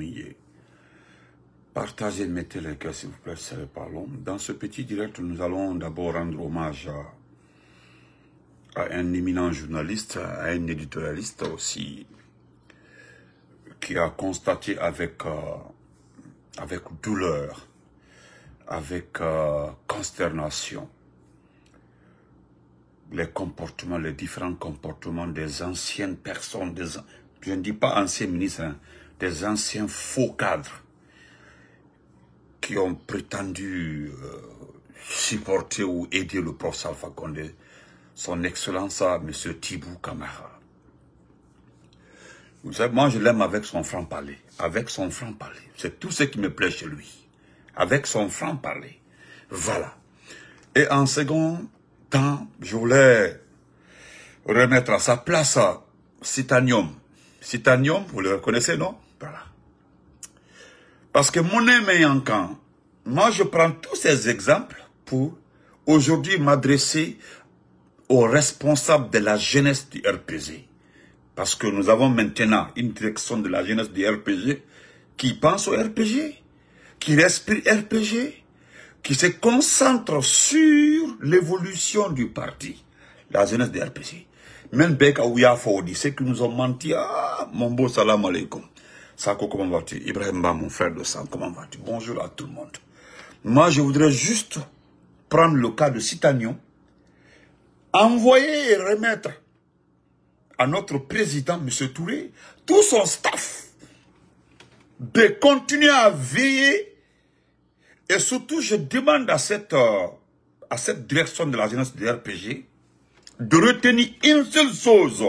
y Partagez, mettez les cœurs, s'il vous plaît, c'est par l'homme. Dans ce petit direct, nous allons d'abord rendre hommage à, un éminent journaliste, à un éditorialiste aussi, qui a constaté avec, euh, avec douleur, avec euh, consternation, les comportements, les différents comportements des anciennes personnes, des, je ne dis pas anciens ministres, hein, des anciens faux cadres qui ont prétendu euh, supporter ou aider le prof Alpha Condé, son excellence à M. Thibou Kamara. Vous savez, moi je l'aime avec son franc-parler, avec son franc-parler. C'est tout ce qui me plaît chez lui, avec son franc-parler. Voilà. Et en second temps, je voulais remettre à sa place Citanium, Citanium, vous le reconnaissez, non Voilà. Parce que mon aimé encore moi je prends tous ces exemples pour aujourd'hui m'adresser aux responsables de la jeunesse du RPG. Parce que nous avons maintenant une direction de la jeunesse du RPG qui pense au RPG, qui respire RPG, qui se concentre sur l'évolution du parti, la jeunesse du RPG. Même Beka ou Fodi, ceux qui nous ont menti, ah, mon beau salam alaikum. Sako, comment vas-tu Ibrahim Ba, mon frère de sang, comment vas-tu Bonjour à tout le monde. Moi, je voudrais juste prendre le cas de Citagnon, envoyer et remettre à notre président, M. Touré, tout son staff, de continuer à veiller. Et surtout, je demande à cette, euh, à cette direction de la de du RPG de retenir une seule chose.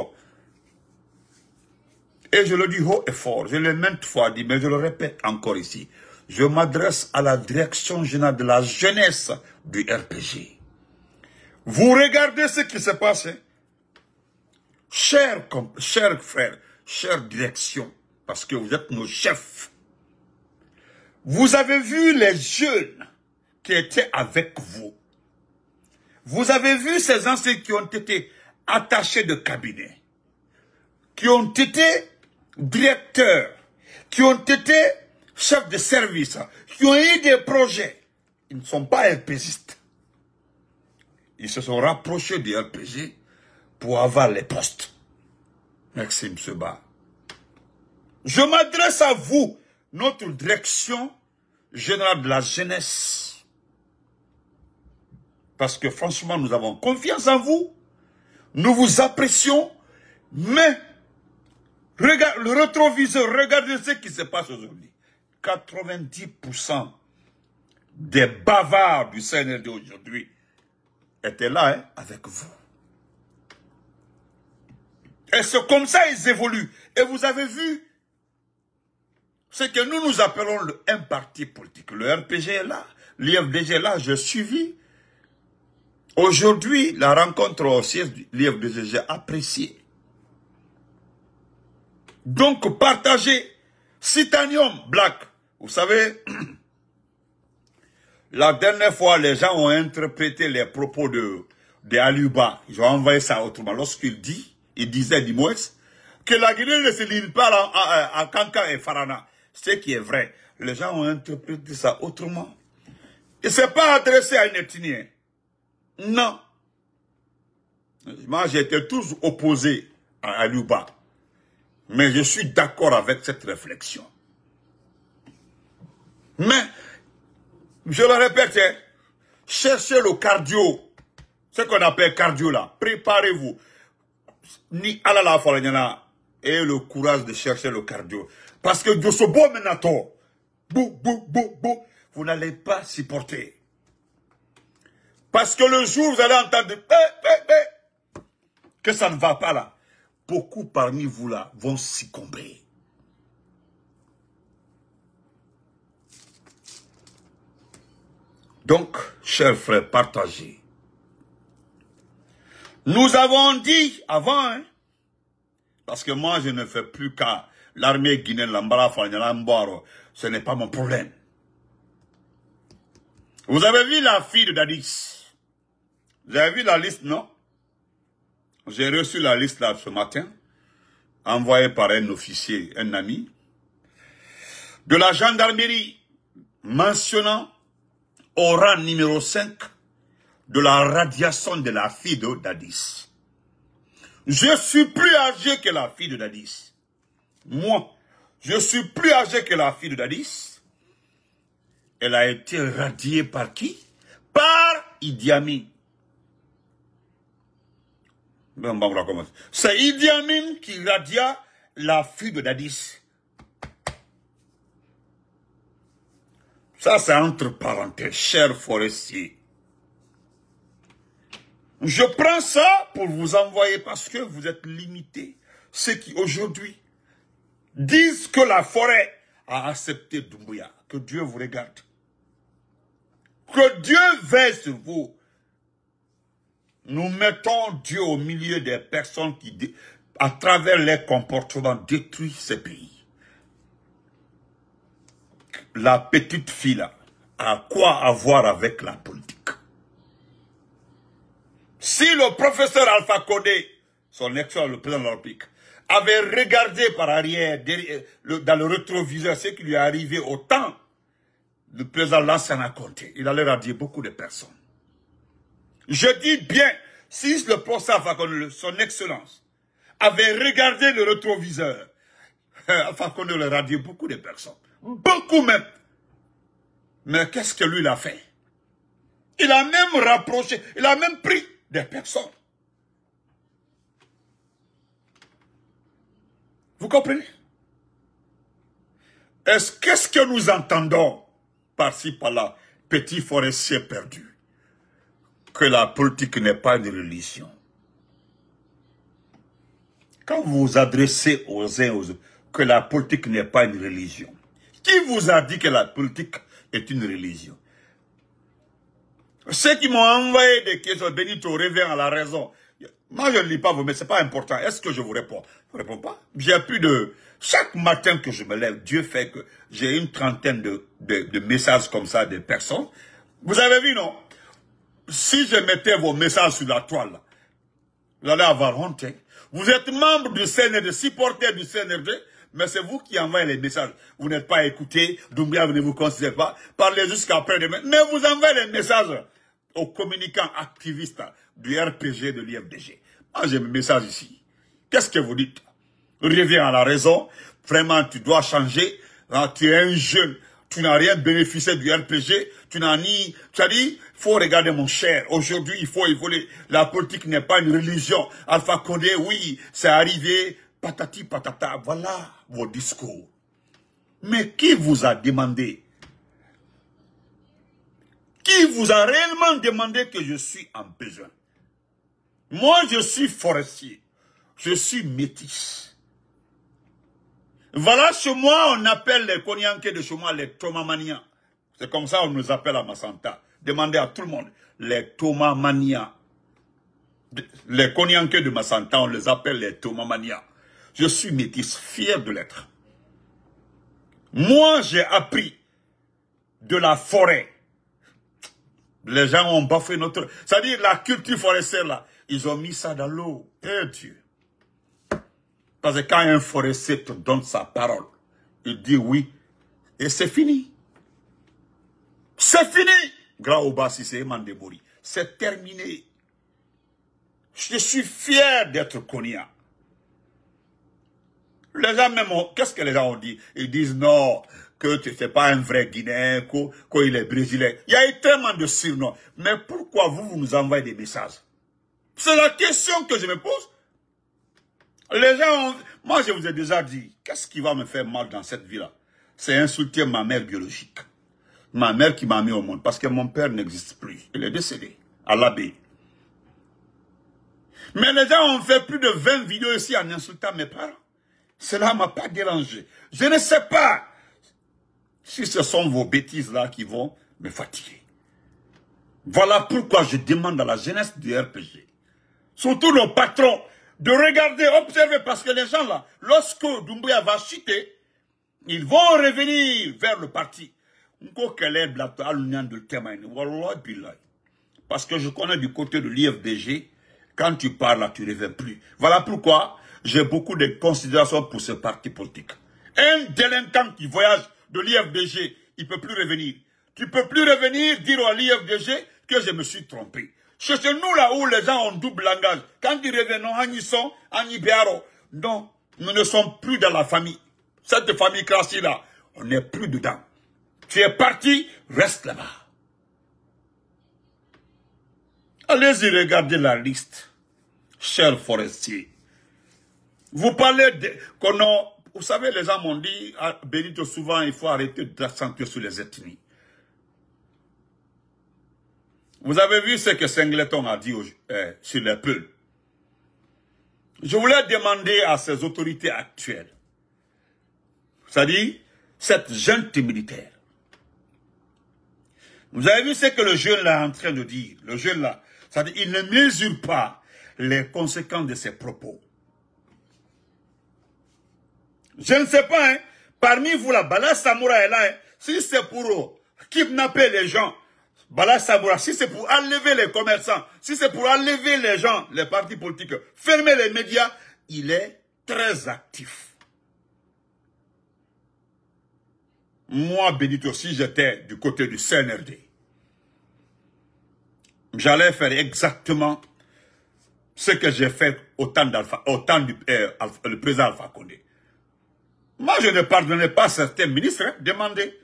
Et je le dis haut et fort, je l'ai maintes fois dit, mais je le répète encore ici. Je m'adresse à la direction générale de la jeunesse du RPG. Vous regardez ce qui se passe. Chers, frères, chère directions, parce que vous êtes nos chefs. Vous avez vu les jeunes qui étaient avec vous. Vous avez vu ces anciens qui ont été attachés de cabinet, qui ont été directeurs, qui ont été chefs de service, qui ont eu des projets. Ils ne sont pas LPGistes. Ils se sont rapprochés des RPG pour avoir les postes. Merci M. Ba. Je m'adresse à vous, notre direction générale de la jeunesse parce que franchement, nous avons confiance en vous, nous vous apprécions, mais regarde, le rétroviseur, regardez ce qui se passe aujourd'hui. 90% des bavards du CNRD aujourd'hui étaient là hein, avec vous. Et c'est comme ça ils évoluent. Et vous avez vu ce que nous nous appelons le, un parti politique. Le RPG est là, l'IFDG est là, je suivi. Aujourd'hui, la rencontre au siège du livre de Jésus, j'ai apprécié. Donc, partagez Citanium Black. Vous savez, la dernière fois, les gens ont interprété les propos de, de Ils ont envoyé ça autrement. Lorsqu'il dit, il disait, dit Moïse, que la Guinée ne se limite pas à, Kanka et Farana. Ce qui est vrai. Les gens ont interprété ça autrement. Il ne s'est pas adressé à un non. Moi, j'étais toujours opposé à Aluba, Mais je suis d'accord avec cette réflexion. Mais, je le répète, hein, cherchez le cardio. Ce qu'on appelle cardio là. Préparez-vous. Ni à la et le courage de chercher le cardio. Parce que vous n'allez pas supporter. Parce que le jour où vous allez entendre eh, eh, eh, que ça ne va pas là, beaucoup parmi vous là vont succomber. Donc, chers frères, partagez. Nous avons dit avant, hein, parce que moi je ne fais plus qu'à l'armée guinéenne, ce n'est pas mon problème. Vous avez vu la fille de Dadis vous avez vu la liste, non J'ai reçu la liste là ce matin, envoyée par un officier, un ami, de la gendarmerie, mentionnant au rang numéro 5 de la radiation de la fille de Dadis. Je suis plus âgé que la fille de Dadis. Moi, je suis plus âgé que la fille de Dadis. Elle a été radiée par qui Par Idi Amin. Ben, c'est Idi Amin qui radia la fille de Dadis. Ça, c'est entre parenthèses, cher forestier. Je prends ça pour vous envoyer parce que vous êtes limités. Ceux qui aujourd'hui disent que la forêt a accepté Doumbouya. Que Dieu vous regarde. Que Dieu veille sur vous. Nous mettons Dieu au milieu des personnes qui, à travers leurs comportements, détruisent ces pays. La petite fille là, a quoi avoir avec la politique Si le professeur Alpha Codé, son ex le président de avait regardé par arrière, euh, dans le rétroviseur, ce qui lui est arrivé au temps, le président a Conté, il allait radier beaucoup de personnes. Je dis bien, si le professeur son excellence, avait regardé le rétroviseur, Fakonde le radio, beaucoup de personnes, beaucoup même. Mais qu'est-ce que lui a fait Il a même rapproché, il a même pris des personnes. Vous comprenez est qu'est-ce que nous entendons par-ci par-là, petit forestier perdu que la politique n'est pas une religion. Quand vous vous adressez aux uns aux autres, que la politique n'est pas une religion, qui vous a dit que la politique est une religion Ceux qui m'ont envoyé des questions, Benito, revient à la raison. Moi, je ne lis pas vous, mais ce n'est pas important. Est-ce que je vous réponds Je ne réponds pas. J'ai plus de... Chaque matin que je me lève, Dieu fait que j'ai une trentaine de, de messages comme ça des personnes. Vous avez vu, non si je mettais vos messages sur la toile, vous allez avoir honte. Hein. Vous êtes membre du CNRD, supporter du CNRD, mais c'est vous qui envoyez les messages. Vous n'êtes pas écouté, Doumbia ne vous considérez pas, parlez jusqu'à après-demain, mais vous envoyez les messages aux communicants activistes du RPG de l'IFDG. Moi, j'ai mes messages ici. Qu'est-ce que vous dites Reviens à la raison. Vraiment, tu dois changer. Ah, tu es un jeune tu n'as rien bénéficié du RPG, tu n'as ni... Tu as dit, il faut regarder mon cher, aujourd'hui il faut évoluer. La politique n'est pas une religion. Alpha Condé, oui, c'est arrivé, patati patata, voilà vos discours. Mais qui vous a demandé Qui vous a réellement demandé que je suis en besoin Moi, je suis forestier. Je suis métis. Voilà chez moi, on appelle les Konyankés de chez moi les Tomamania. C'est comme ça on nous appelle à Massanta. Demandez à tout le monde. Les Tomamania. Les Konyankés de Massanta, on les appelle les Tomamania. Je suis métis, fier de l'être. Moi, j'ai appris de la forêt. Les gens ont baffé notre... C'est-à-dire, la culture forestière, là, ils ont mis ça dans l'eau. Eh Dieu parce que quand un forestier te donne sa parole, il dit oui, et c'est fini. C'est fini c'est Mandebori, c'est terminé. Je suis fier d'être Konya. Les gens même, qu'est-ce que les gens ont dit Ils disent non, que tu n'es pas un vrai Guinéen, qu'il est Brésilien. Il y a eu tellement de surnoms. Mais pourquoi vous, vous nous envoyez des messages C'est la question que je me pose. Les gens ont... Moi, je vous ai déjà dit, qu'est-ce qui va me faire mal dans cette vie-là C'est insulter ma mère biologique. Ma mère qui m'a mis au monde, parce que mon père n'existe plus. Il est décédé, à l'abbé. Mais les gens ont fait plus de 20 vidéos ici en insultant mes parents. Cela ne m'a pas dérangé. Je ne sais pas si ce sont vos bêtises-là qui vont me fatiguer. Voilà pourquoi je demande à la jeunesse du RPG, surtout nos patrons, de regarder, observer, parce que les gens là, lorsque Doumbouya va chuter, ils vont revenir vers le parti. Parce que je connais du côté de l'IFBG, quand tu parles là, tu ne reviens plus. Voilà pourquoi j'ai beaucoup de considérations pour ce parti politique. Un délinquant qui voyage de l'IFBG, il ne peut plus revenir. Tu ne peux plus revenir dire à l'IFBG que je me suis trompé. C'est chez nous là où les gens ont double langage. Quand ils reviennent, en en nous ne sommes plus dans la famille. Cette famille classique là, on n'est plus dedans. Tu es parti, reste là-bas. Allez-y regarder la liste, chers forestiers. Vous parlez de... Vous savez, les gens m'ont dit, ah, Benito, souvent, il faut arrêter d'accentuer sur les ethnies. Vous avez vu ce que Singleton a dit euh, sur les peuples. Je voulais demander à ces autorités actuelles, c'est-à-dire cette jeune militaire. Vous avez vu ce que le jeune là est en train de dire. Le jeune là, cest à il ne mesure pas les conséquences de ses propos. Je ne sais pas, hein, parmi vous la Bala Samoura est là, hein, si c'est pour eux, kidnapper les gens, Bala Saboura, si c'est pour enlever les commerçants, si c'est pour enlever les gens, les partis politiques, fermer les médias, il est très actif. Moi, Benito, si j'étais du côté du CNRD, j'allais faire exactement ce que j'ai fait au temps, au du euh, président Alpha Condé. Moi, je ne pardonnais pas certains ministres, hein, demandez.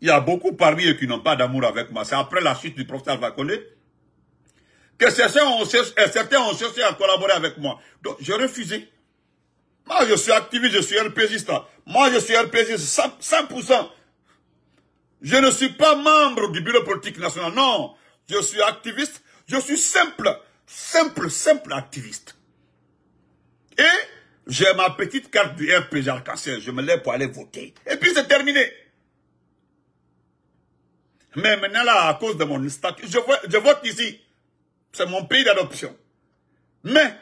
Il y a beaucoup parmi eux qui n'ont pas d'amour avec moi. C'est après la suite du professeur Alva que euh, certains ont, cherché, à collaborer avec moi. Donc, j'ai refusé. Moi, je suis activiste, je suis RPGiste. Moi, je suis RPGiste 100%, Je ne suis pas membre du Bureau politique national. Non, je suis activiste. Je suis simple, simple, simple activiste. Et j'ai ma petite carte du RPG arc Je me lève pour aller voter. Et puis, c'est terminé. Mais maintenant, là, à cause de mon statut, je, vote, ici. C'est mon pays d'adoption. Mais,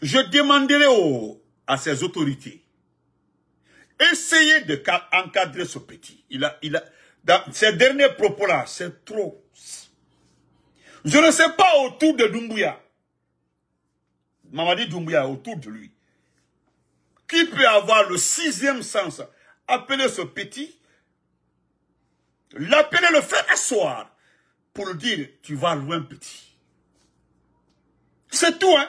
je demanderai à ces autorités, essayez de encadrer ce petit. Il a, il a, ces derniers propos-là, c'est trop. Je ne sais pas autour de Doumbouya. Mamadi Doumbouya, autour de lui. Qui peut avoir le sixième sens Appeler ce petit l'appeler, le faire asseoir pour dire, tu vas loin petit. C'est tout, hein.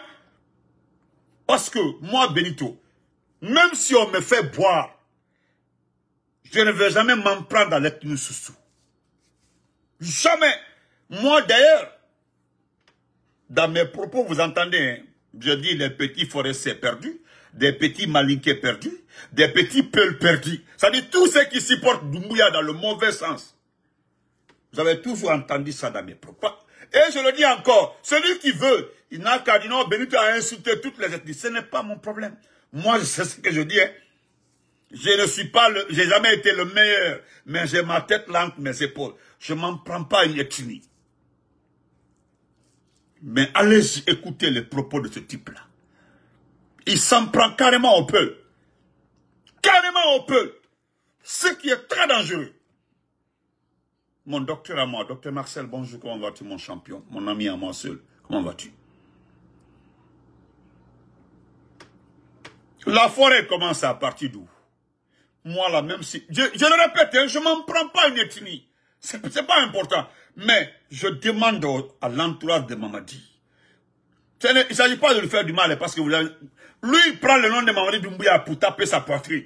Parce que moi, Benito, même si on me fait boire, je ne vais jamais m'en prendre à une sous Jamais. Moi, d'ailleurs, dans mes propos, vous entendez, hein, je dis les petits forestiers perdus des petits malinqués perdus, des petits peuls perdus. Ça dit tous ceux qui supportent Doumbouya dans le mauvais sens. Vous avez toujours entendu ça dans mes propos. Et je le dis encore, celui qui veut, il n'a qu'à dire non, Benito a insulté toutes les ethnies. Ce n'est pas mon problème. Moi, c'est ce que je dis. Hein. Je ne suis pas, j'ai jamais été le meilleur, mais j'ai ma tête lente, mes épaules. Je m'en prends pas une ethnie. Mais allez écouter les propos de ce type-là. Il s'en prend carrément au peuple. Carrément au peuple. Ce qui est très dangereux. Mon docteur à moi, docteur Marcel, bonjour, comment vas-tu mon champion Mon ami à moi seul, comment vas-tu La forêt commence à partir d'où Moi là, même si... Je, le répète, hein, je ne m'en prends pas une ethnie. Ce n'est pas important. Mais je demande à l'entourage de Mamadi. Il ne s'agit pas de lui faire du mal hein, parce que vous avez lui, prend le nom de Mamadi Doumbouya pour taper sa poitrine.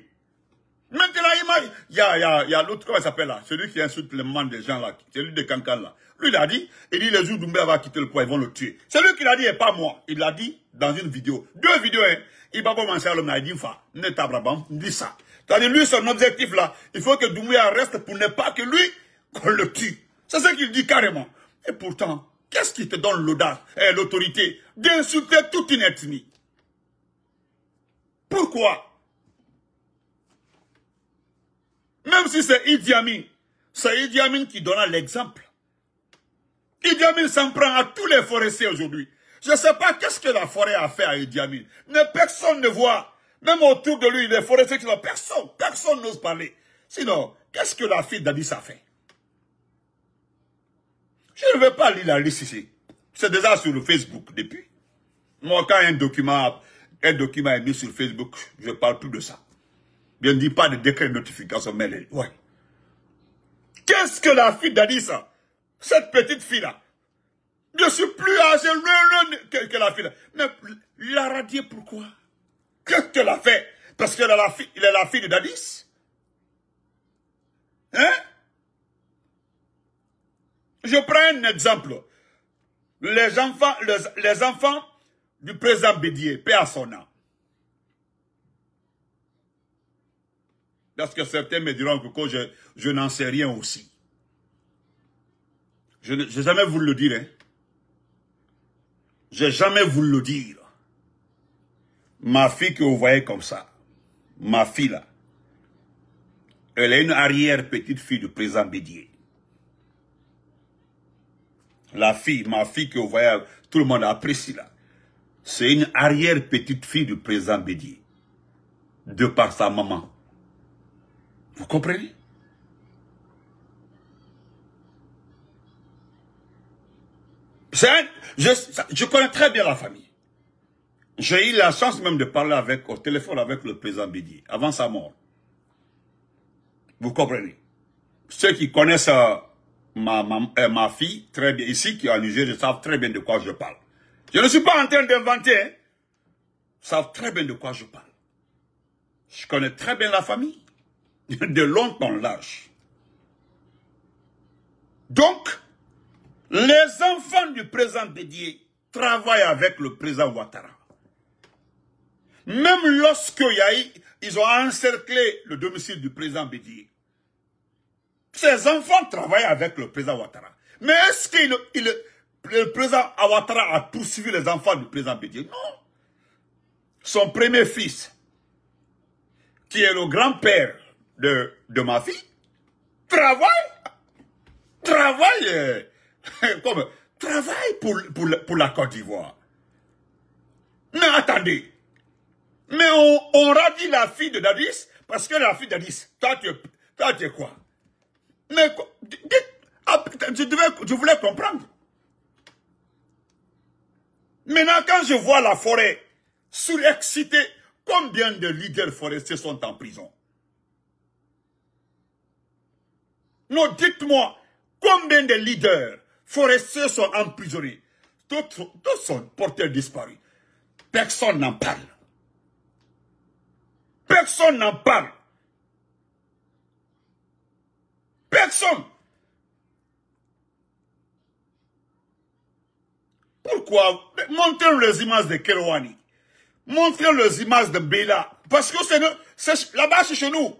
Maintenant, il y a, y a, y a l'autre, comment il s'appelle là Celui qui insulte le monde des gens là, celui de Cancan là. Lui, il a dit, il dit, les jours Doumbouya va quitter le poids, ils vont le tuer. C'est lui qui l'a dit et pas moi. Il l'a dit dans une vidéo. Deux vidéos, hein. Il va commencer à l'homme, il dit, fa, ne t'abrabam, dit ça. C'est-à-dire, lui, son objectif là, il faut que Doumbouya reste pour ne pas que lui, qu'on le tue. C'est ce qu'il dit carrément. Et pourtant, qu'est-ce qui te donne l'audace et eh, l'autorité d'insulter toute une ethnie pourquoi Même si c'est Idi Amin, c'est Idi Amin qui donna l'exemple. Idi Amin s'en prend à tous les forestiers aujourd'hui. Je ne sais pas qu'est-ce que la forêt a fait à Idi Amin. Mais personne ne voit. Même autour de lui, les forestiers qui personne, personne n'ose parler. Sinon, qu'est-ce que la fille d'Adis a fait Je ne vais pas lire la liste ici. C'est déjà sur le Facebook depuis. Moi, quand un document un document est mis sur Facebook, je parle tout de ça. Je ne dis pas de décret de notification, mais Qu'est-ce que la fille d'Adis? Cette petite fille-là. Je suis plus âgé que, que la fille-là. Mais la radier, pourquoi Qu'est-ce qu'elle a fait Parce qu'elle est la fille, est la fille de Dadis Hein Je prends un exemple. Les enfants, les enfants du président Bédier, paix à son âme. Parce que certains me diront que je, je n'en sais rien aussi. Je n'ai jamais voulu le dire. Hein. n'ai jamais voulu le dire. Ma fille que vous voyez comme ça, ma fille là, elle est une arrière-petite fille du président Bédier. La fille, ma fille que vous voyez, tout le monde apprécie là. C'est une arrière-petite-fille du président Bédié, de par sa maman. Vous comprenez je, je connais très bien la famille. J'ai eu la chance même de parler avec, au téléphone avec le président Bédié avant sa mort. Vous comprenez Ceux qui connaissent euh, ma, euh, ma, fille très bien ici, qui ont Niger, savent très bien de quoi je parle. Je ne suis pas en train d'inventer. Hein. savent très bien de quoi je parle. Je connais très bien la famille, de longtemps l'âge. large. Donc, les enfants du président Bédier travaillent avec le président Ouattara. Même lorsque ils ont encerclé le domicile du président Bédier, ces enfants travaillent avec le président Ouattara. Mais est-ce qu'ils le président Awatara a poursuivi les enfants du président Bédier. Non. Son premier fils, qui est le grand-père de, ma fille, travaille, travaille, euh, travaille pour, pour, la Côte d'Ivoire. Mais attendez, mais on, on dit la fille de Dadis, parce que la fille de Dadis, toi tu, es quoi Mais ah, je, je voulais comprendre. Maintenant, quand je vois la forêt surexcitée, combien de leaders forestiers sont en prison Non, dites-moi, combien de leaders forestiers sont emprisonnés Tous sont portés disparus. Personne n'en parle. Personne n'en parle. Personne. Pourquoi montrer les images de Kerouani. Montrez les images de Béla. Parce que c'est là-bas, c'est chez nous.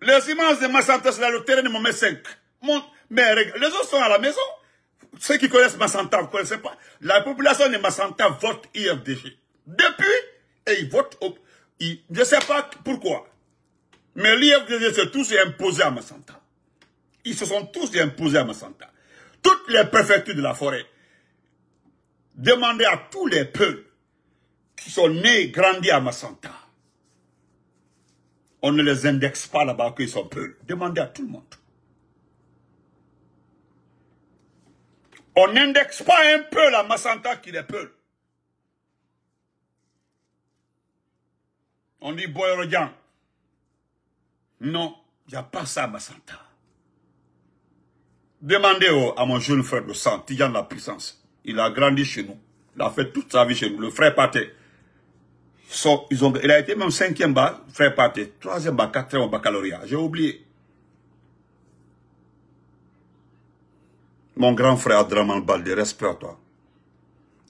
Les images de Massanta là, le terrain de Momé 5. Mais les autres sont à la maison. Ceux qui connaissent Massanta, vous ne connaissez pas. La population de Massanta vote IFDG. Depuis, et ils votent. je ne sais pas pourquoi. Mais l'IFDG s'est tous imposé à Massanta. Ils se sont tous imposés à Massanta toutes les préfectures de la forêt. Demandez à tous les peuples qui sont nés et grandis à Massanta. On ne les indexe pas là-bas qu'ils sont peuples. Demandez à tout le monde. On n'indexe pas un peu la Massanta qui les peuple. On dit Boyerodian. Non, il n'y a pas ça à Massanta. Demandez à mon jeune frère de sang, Tidjan de la puissance. Il a grandi chez nous. Il a fait toute sa vie chez nous. Le frère Pate. il a été même cinquième bas, frère Pate. Troisième bas, quatrième au baccalauréat. J'ai oublié. Mon grand frère Adraman Balde, respect à toi.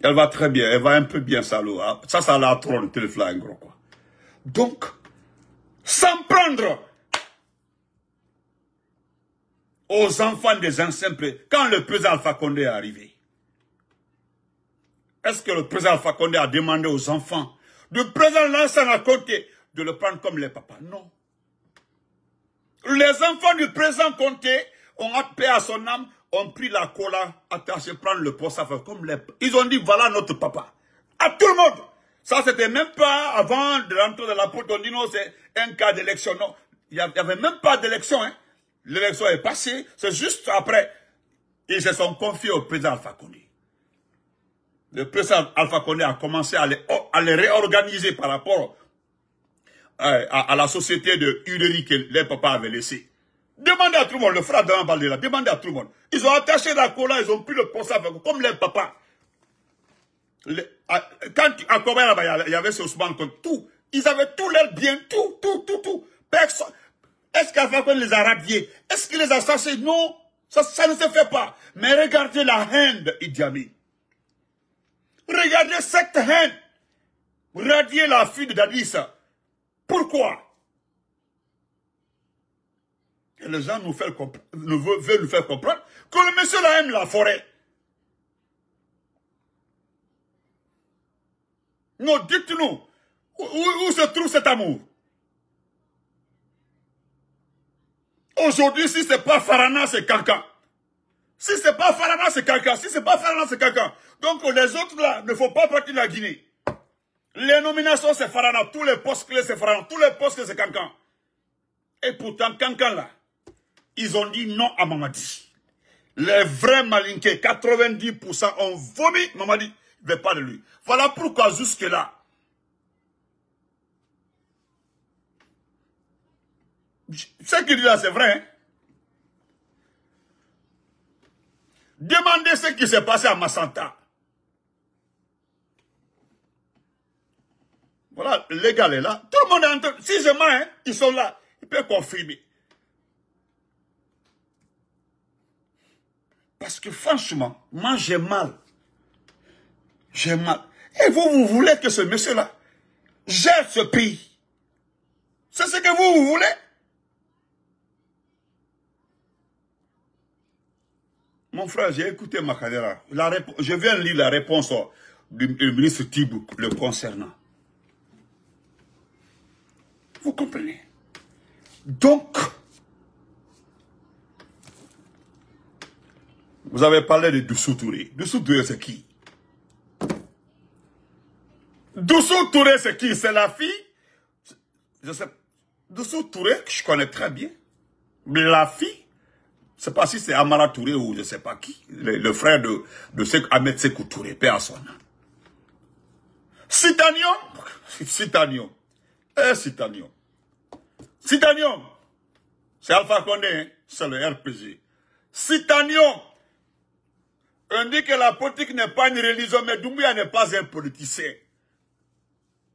Elle va très bien, elle va un peu bien, salaud. Hein. Ça, ça la trône, le flingue, quoi. Donc, sans prendre aux enfants des anciens quand le président Alpha Condé est arrivé. Est-ce que le président Alpha Condé a demandé aux enfants du président à comté de le prendre comme les papas Non. Les enfants du président comté ont appelé à son âme, ont pris la cola, attaché, prendre le poste comme les Ils ont dit, voilà notre papa. À tout le monde. Ça, c'était même pas avant de l'entrée de la porte. On dit, non, c'est un cas d'élection. Non, il n'y avait même pas d'élection. Hein. L'élection est passée. C'est juste après. Ils se sont confiés au président Alpha Kondé. Le président Alpha Kondé a commencé à les, réorganiser par rapport euh, à, la société de Uderi que les papas avaient laissée. Demandez à tout le monde, le frère de là, demandez à tout le monde. Ils ont attaché la cola, ils ont pris le poste avec comme les papas. quand à Kobe, il y avait ce Ousmane, tout. Ils avaient tout leur bien, tout, tout, tout, tout. Personne. Est-ce qu'Alpha les a radiés Est-ce qu'il les a chassés Non, ça, ne se fait pas. Mais regardez la haine d'Idiami. Regardez cette haine. Radiez la fuite Dadis. Pourquoi Et les gens nous, veulent nous faire comprendre que le monsieur aime la forêt. Non, dites-nous, où se trouve cet amour Aujourd'hui, si ce n'est pas Farana, c'est Kankan. Si n'est pas Farana, c'est Kankan. Si n'est pas Farana, c'est Kankan. Donc les autres là ne font pas partie de la Guinée. Les nominations, c'est Farana. Tous les postes clés, c'est Farana. Tous les postes clés, c'est Kankan. Et pourtant, Kankan, là, ils ont dit non à Mamadi. Les vrais malinqués, 90% ont vomi Mamadi. mais pas de lui. Voilà pourquoi jusque là, Ce qu'il dit là, c'est vrai. Hein. Demandez ce qui s'est passé à Massanta. Voilà, l'égal est là. Tout le monde est en train. Si je mens, hein, ils sont là. Ils peuvent confirmer. Parce que franchement, moi j'ai mal. J'ai mal. Et vous, vous voulez que ce monsieur-là gère ce pays. C'est ce que vous voulez Mon frère, j'ai écouté ma La je viens lire la réponse du, ministre Thibault, le concernant. Vous comprenez Donc, vous avez parlé de Doussou Touré. c'est qui Doussoutouré c'est qui C'est la fille Je sais. pas. que je connais très bien. La fille je sais pas si c'est Amara Touré ou je ne sais pas qui, le, frère de, de ce, Ahmed Sekou Touré, père son eh Citanium, Citanium, c'est Alpha Condé, hein. c'est le RPG. Citanium, on dit que la politique n'est pas une religion, mais Doumbouya n'est pas un politicien.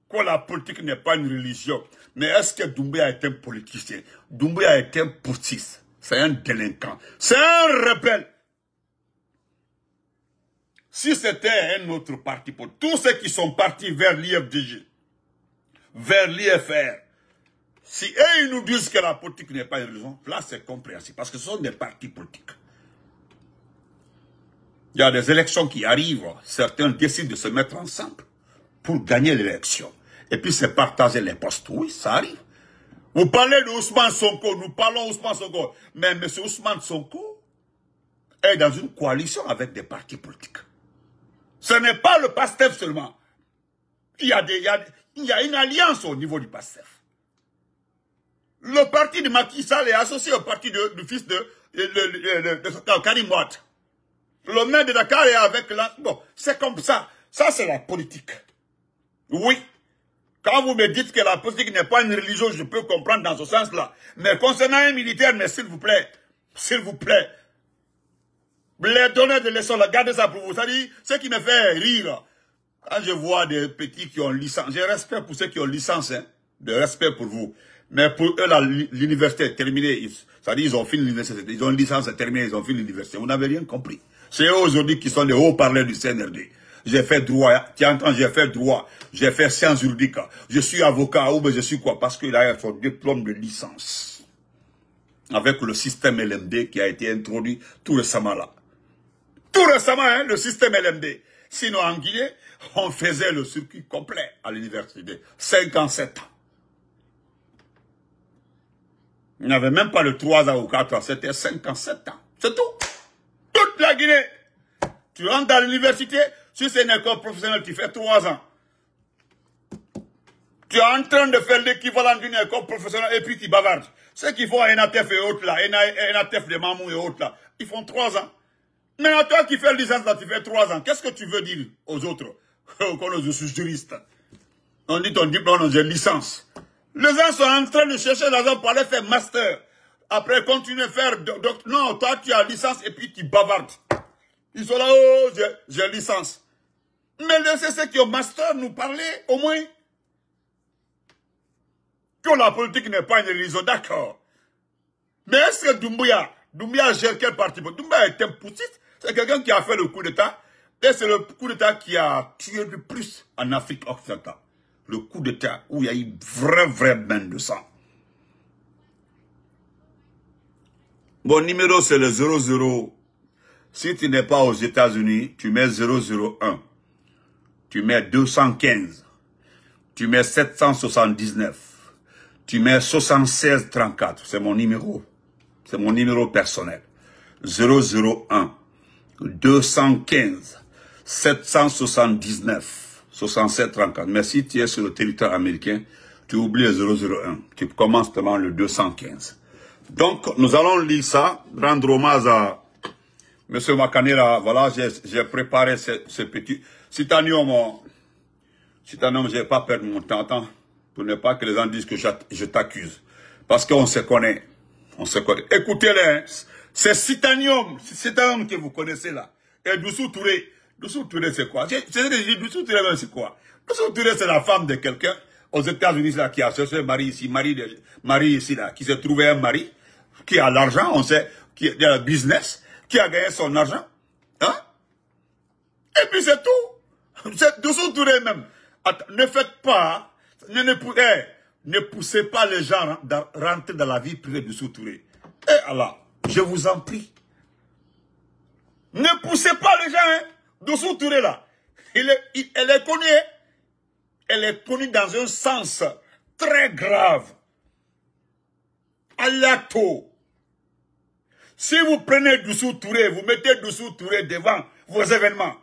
Quoi, la politique n'est pas une religion. Mais est-ce que Doumbouya est un politicien Doumbouya est un politiste c'est un délinquant. C'est un rebelle. Si c'était un autre parti, pour tous ceux qui sont partis vers l'IFDG, vers l'IFR, si eux, ils nous disent que la politique n'est pas une raison, là, c'est compréhensible, parce que ce sont des partis politiques. Il y a des élections qui arrivent, certains décident de se mettre ensemble pour gagner l'élection. Et puis, c'est partager les postes. Oui, ça arrive. Vous parlez de Ousmane Sonko, nous parlons Ousmane Sonko. Mais M. Ousmane Sonko est dans une coalition avec des partis politiques. Ce n'est pas le PASTEF seulement. Il y, a une alliance au niveau du PASTEF. Le parti de Macky Sall est associé au parti du fils de, de, Karim Le maire de Dakar est avec la... Bon, c'est comme ça. Ça, c'est la politique. Oui, quand vous me dites que la politique n'est pas une religion, je peux comprendre dans ce sens-là. Mais concernant un militaire, mais s'il vous plaît, s'il vous plaît, les données de leçons, gardez ça pour vous. Ça dit, ce qui me fait rire, quand je vois des petits qui ont licence, j'ai respect pour ceux qui ont licence, hein, de respect pour vous. Mais pour eux, l'université est terminée. Ça dit, ils ont fini l'université, ils ont une licence terminée, ils ont fini l'université. Vous n'avez rien compris. C'est eux aujourd'hui qui sont les hauts-parleurs du CNRD j'ai fait droit, tu entends, j'ai fait droit, j'ai fait sciences juridiques, je suis avocat, ou je suis quoi Parce qu'il a son diplôme de licence. Avec le système LMD qui a été introduit tout récemment là. Tout récemment, hein, le système LMD. Sinon, en Guinée, on faisait le circuit complet à l'université. 57 ans. Il n'y avait même pas le 3 avocats, ou 4 ans, c'était 57 ans. C'est tout. Toute la Guinée. Tu rentres dans l'université, si c'est une école professionnelle, tu fais trois ans. Tu es en train de faire l'équivalent d'une école professionnelle et puis tu bavardes. Ceux qui font NATF et autres là, ATF de Mamou et autres là, ils font trois ans. Mais à toi qui fais licence là, tu fais trois ans. Qu'est-ce que tu veux dire aux autres Quand je suis juriste, on dit ton diplôme, on une licence. Les gens sont en train de chercher l'argent pour aller faire master. Après, continuer à faire... non, toi, tu as licence et puis tu bavardes. Ils sont là, oh, j'ai licence. Mais laissez ceux qui ont master nous parler, au moins. Que la politique n'est pas une religion, d'accord. Mais est-ce que Doumbouya, Doumbouya gère quel parti Doumbouya est un poutiste, c'est quelqu'un qui a fait le coup d'État. Et c'est le coup d'État qui a tué le plus en Afrique occidentale. Le coup d'État où il y a eu vraie, vraie bain de sang. bon numéro, c'est le 00. Si tu n'es pas aux États-Unis, tu mets 001. Tu mets 215. Tu mets 779. Tu mets 7634. C'est mon numéro. C'est mon numéro personnel. 001. 215. 779. 6734. Mais si tu es sur le territoire américain, tu oublies le 001. Tu commences par le 215. Donc, nous allons lire ça, rendre hommage à Monsieur là, voilà, j'ai préparé ce, ce petit... Citanium, Citanium, je n'ai pas perdu mon temps, pour ne pas que les gens disent que je t'accuse. Parce qu'on se connaît. On se connaît. Écoutez-les, hein. c'est Citanium, homme que vous connaissez là. Et Doussou Touré, Doussou Touré c'est quoi Doussoutouré, Doussou Touré c'est quoi Doussou c'est la femme de quelqu'un aux États-Unis là qui a cherché un mari ici, mari, de, mari ici là, qui s'est trouvé un mari, qui a l'argent, on sait, qui a le business qui a gagné son argent. Hein? Et puis c'est tout. C'est Soutouré même. ne faites pas, ne, ne, eh, poussez pas les gens à rentrer dans la vie privée de Soutouré. Et eh, je vous en prie. Ne poussez pas les gens, hein, De là, elle est connue. Hein. Elle est connue dans un sens très grave. Alato. Si vous prenez Doussou Touré, vous mettez dessous Touré devant vos événements,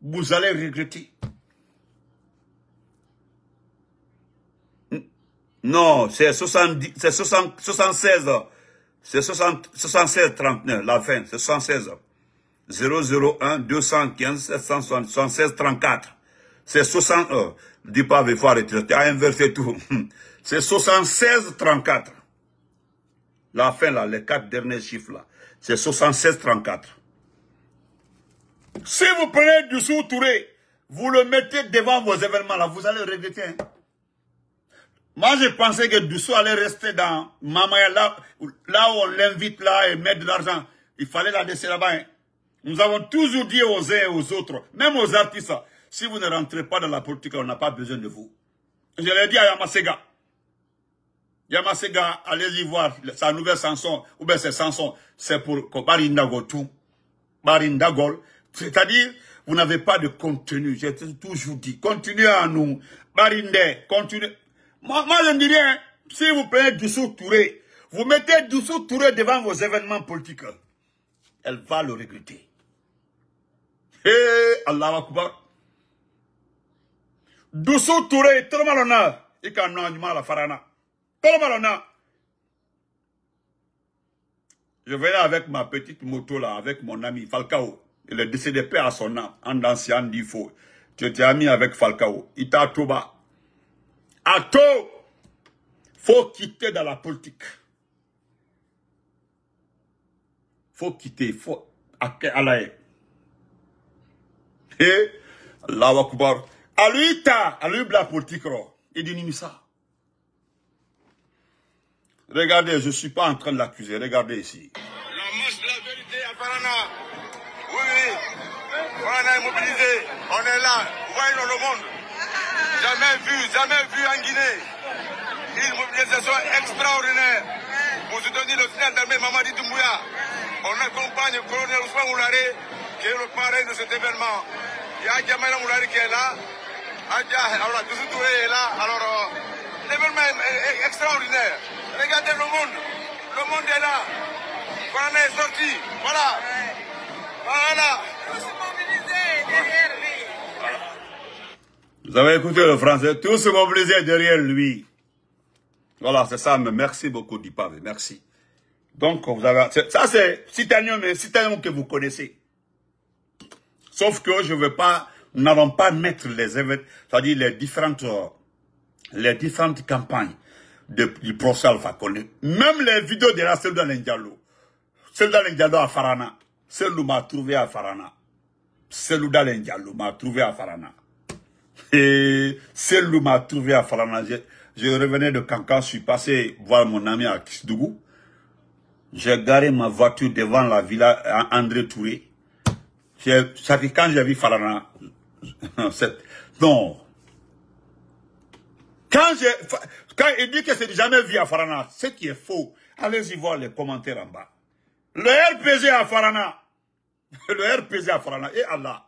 vous allez regretter. Non, c'est 76, c'est 76, 39, la fin, c'est 76. 001 215 776 34. C'est 60, euh, dis pas, il faut arrêter, tu as inversé tout. C'est 76 34 la fin là, les quatre derniers chiffres là, c'est 76-34. Si vous prenez du touré vous le mettez devant vos événements là, vous allez regretter. Hein. Moi, je pensais que Dussou allait rester dans Mamaya, là, là où on l'invite là et mettre de l'argent. Il fallait la laisser là-bas. Hein. Nous avons toujours dit aux uns et aux autres, même aux artistes, si vous ne rentrez pas dans la politique, on n'a pas besoin de vous. Je l'ai dit à Yamasega. Yamasega, allez-y voir sa nouvelle chanson, ou bien ses chanson, c'est pour tout, Barindagol. C'est-à-dire, vous n'avez pas de contenu. J'ai toujours dit, continuez à nous. Barinde, continuez. Moi, je ne dis rien. Si vous prenez Doussou Touré, vous mettez Doussou Touré devant vos événements politiques, elle va le regretter. Hé, Allah Akbar. Doussou Touré, tellement l'honneur. Et quand on a la farana. Je venais avec ma petite moto là, avec mon ami Falcao. Il est décédé père à son âme, en ancien faut Tu étais ami avec Falcao. Il t'a toba. Ato! Faut quitter dans la politique. Faut quitter. Faut. la Et. wa Kubar. à la politique. Et dit ça. Regardez, je ne suis pas en train de l'accuser. Regardez ici. La marche de la vérité à Parana. Oui, oui. Parana est mobilisé, On est là. Vous voyez dans le monde. Jamais vu, jamais vu en Guinée. Une mobilisation extraordinaire. Pour soutenir le final d'armée Mamadi Doumbouya. On accompagne le colonel Ousmane Moulare, qui est le parrain de cet événement. Il y a Djamala Moulare qui est là. Alors, Touré est là. Alors, euh, l'événement est extraordinaire. Regardez le monde. Le monde est là. Voilà les sorties. Voilà. Voilà. se mobilise derrière lui. Vous avez écouté le français. Tout Tous mobilisés derrière lui. Voilà, c'est ça. Mais merci beaucoup, Dipave. Merci. Donc, vous avez, ça c'est Citanium, mais Citanium que vous connaissez. Sauf que je ne veux pas, nous n'allons pas mettre les événements, c'est-à-dire les différentes, euh, les différentes campagnes de, du professeur Alpha Condé. Même les vidéos de la celle dans Ndiallo, celle dans Ndiallo à Farana, celle où m'a trouvé à Farana, celle dans Ndiallo m'a trouvé à Farana. Et celle où m'a trouvé à Farana, je, revenais de Cancan, je suis passé voir mon ami à Kisdougou. J'ai garé ma voiture devant la villa André Touré. Ça quand j'ai vu Farana, non, quand j'ai quand il dit que c'est jamais vu à Farana, ce qui est faux, allez-y voir les commentaires en bas. Le RPG à Farana, le RPG à Farana, et Allah.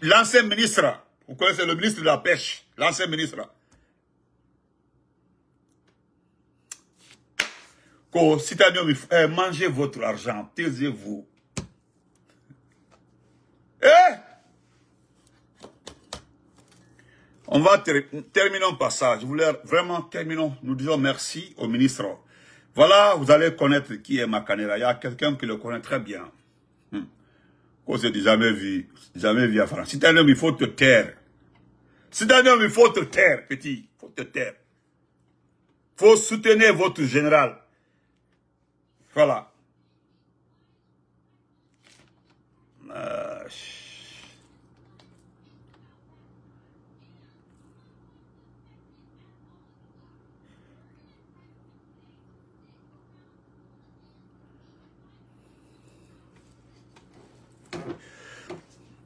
L'ancien ministre, vous connaissez le ministre de la Pêche, l'ancien ministre. Que, eh, mangez votre argent, taisez-vous. Eh On va terminer terminons par ça. Je voulais vraiment terminer, Nous disons merci au ministre. Voilà, vous allez connaître qui est Makanera. Il y a quelqu'un qui le connaît très bien. Hmm. Qu'on s'est jamais vu, jamais vu à France. Si un homme, il faut te taire. Si un homme, il faut te taire, petit. Il faut te taire. Il faut soutenir votre général. Voilà.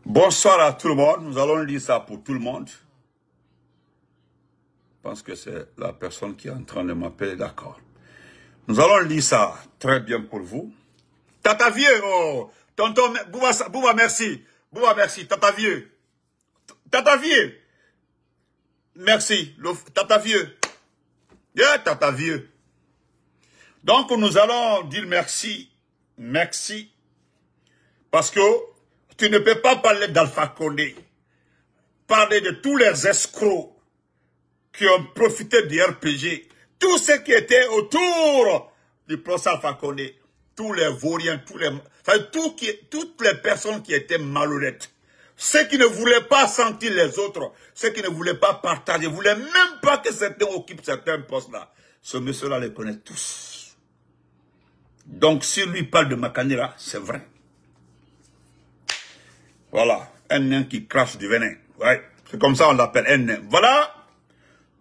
Bonsoir à tout le monde. Nous allons lire ça pour tout le monde. Je pense que c'est la personne qui est en train de m'appeler, d'accord. Nous allons lire ça très bien pour vous. Tata vieux, oh, tonton, Bouba, merci. Bouba, merci, tata vieux. Tata vieux. Merci, tata vieux. Yeah, tata vieux. Donc, nous allons dire merci, merci, parce que tu ne peux pas parler d'Alpha Condé, parler de tous les escrocs qui ont profité du RPG, tous ceux qui étaient autour du procès Alpha Condé, tous les vauriens, tous les, toutes les personnes qui étaient malhonnêtes, ceux qui ne voulaient pas sentir les autres, ceux qui ne voulaient pas partager, voulaient même pas que certains occupent certains postes-là. Ce monsieur-là les connaît tous. Donc, si lui parle de Macanera, c'est vrai. Voilà, un nain qui crache du venin. C'est comme ça on l'appelle un nain. Voilà,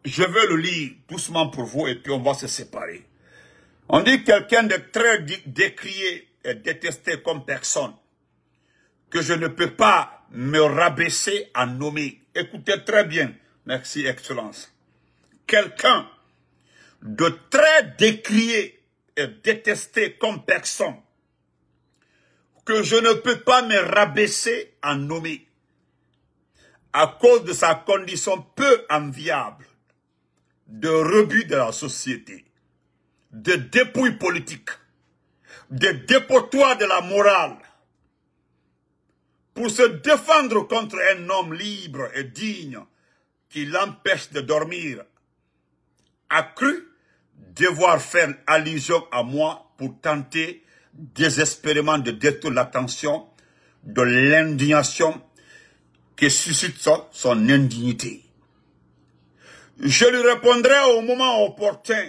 je veux le lire doucement pour vous et puis on va se séparer. On dit quelqu'un de très décrié et détesté comme personne, que je ne peux pas me rabaisser à nommer. Écoutez très bien, merci Excellence. Quelqu'un de très décrié et détesté comme personne, que je ne peux pas me rabaisser en nommer à cause de sa condition peu enviable de rebut de la société, de dépouille politique, de dépotoirs de la morale, pour se défendre contre un homme libre et digne qui l'empêche de dormir, a cru devoir faire allusion à moi pour tenter désespérément de détourner l'attention de l'indignation que suscite son, indignité. Je lui répondrai au moment opportun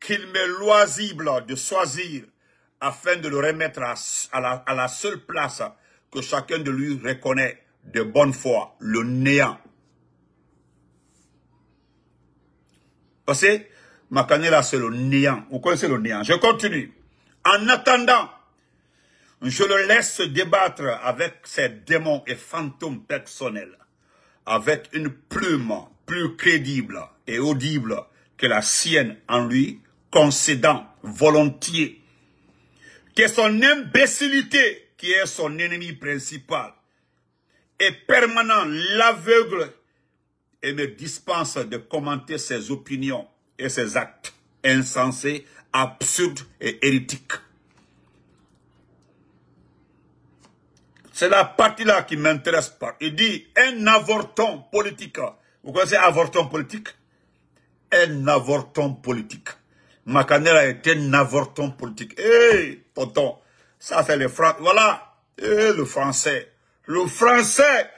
qu'il m'est loisible de choisir afin de le remettre à, la, seule place que chacun de lui reconnaît de bonne foi, le néant. Parce que là c'est le néant. Vous connaissez le néant. Je continue. En attendant, je le laisse débattre avec ses démons et fantômes personnels, avec une plume plus crédible et audible que la sienne en lui, concédant volontiers que son imbécilité, qui est son ennemi principal, est permanent, l'aveugle, et me dispense de commenter ses opinions et ses actes insensés absurde et hérétique. C'est la partie-là qui m'intéresse pas. Il dit un avorton politique. Vous connaissez avorton politique Un avorton politique. a été « un avorton politique. Hé, eh, pourtant, ça fait le français. Voilà, Eh, le français. Le français.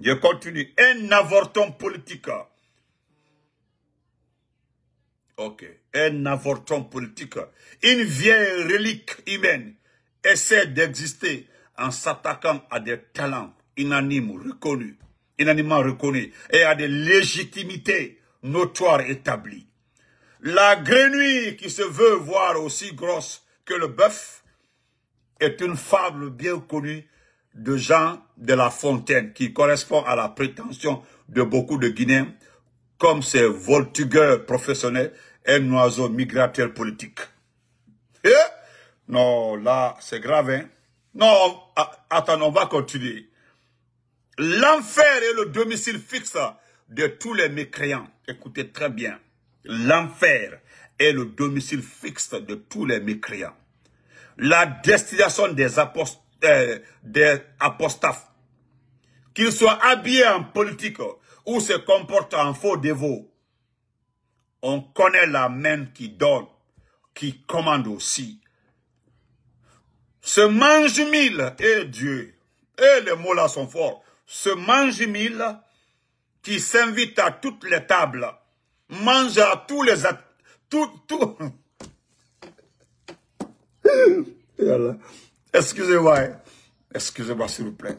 Je continue. Un avorton politique. Un avorton politique, une vieille relique humaine, essaie d'exister en s'attaquant à des talents inanimes reconnus, inanimement reconnus, et à des légitimités notoires établies. La grenouille qui se veut voir aussi grosse que le bœuf est une fable bien connue de Jean de La Fontaine qui correspond à la prétention de beaucoup de Guinéens comme ces voltigeurs professionnels, un oiseau migrateur politique. Eh? non, là, c'est grave, hein. Non, attends, on va continuer. L'enfer est le domicile fixe de tous les mécréants. Écoutez très bien. L'enfer est le domicile fixe de tous les mécréants. La destination des, apost euh, des apostates, qu'ils soient habillés en politique, ou se comporte en faux dévot, on connaît la main qui donne, qui commande aussi. Ce mange mille et eh Dieu. Et eh, les mots là sont forts. Ce mange mille qui s'invite à toutes les tables, mange à tous les... Tout, tout. Excusez-moi. Excusez-moi, s'il vous plaît.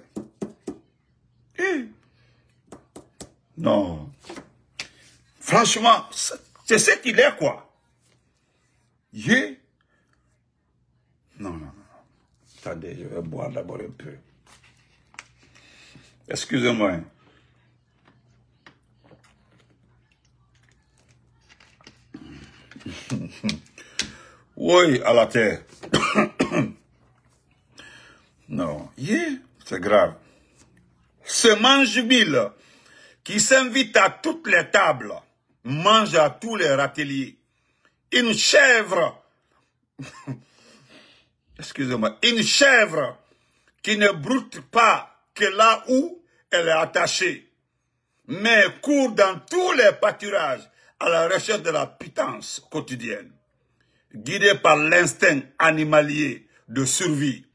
Eh. Non. Franchement, c'est ce qu'il est, quoi. Yeah. Non, non, non. Attendez, je vais boire d'abord un peu. Excusez-moi. oui, à la terre. non, yeah, c'est grave. Se mange-mille qui s'invite à toutes les tables, mange à tous les râteliers. Une chèvre, excusez-moi, une chèvre qui ne broute pas que là où elle est attachée, mais court dans tous les pâturages à la recherche de la pitance quotidienne, guidée par l'instinct animalier de survie.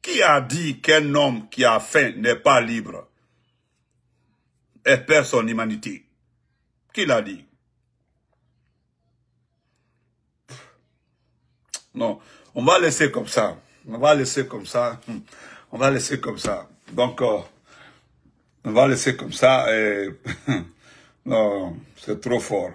Qui a dit qu'un homme qui a faim n'est pas libre et perd son humanité. Qui l'a dit Non, on va laisser comme ça. On va laisser comme ça. On va laisser comme ça. Donc, euh, on va laisser comme ça. Et non, c'est trop fort.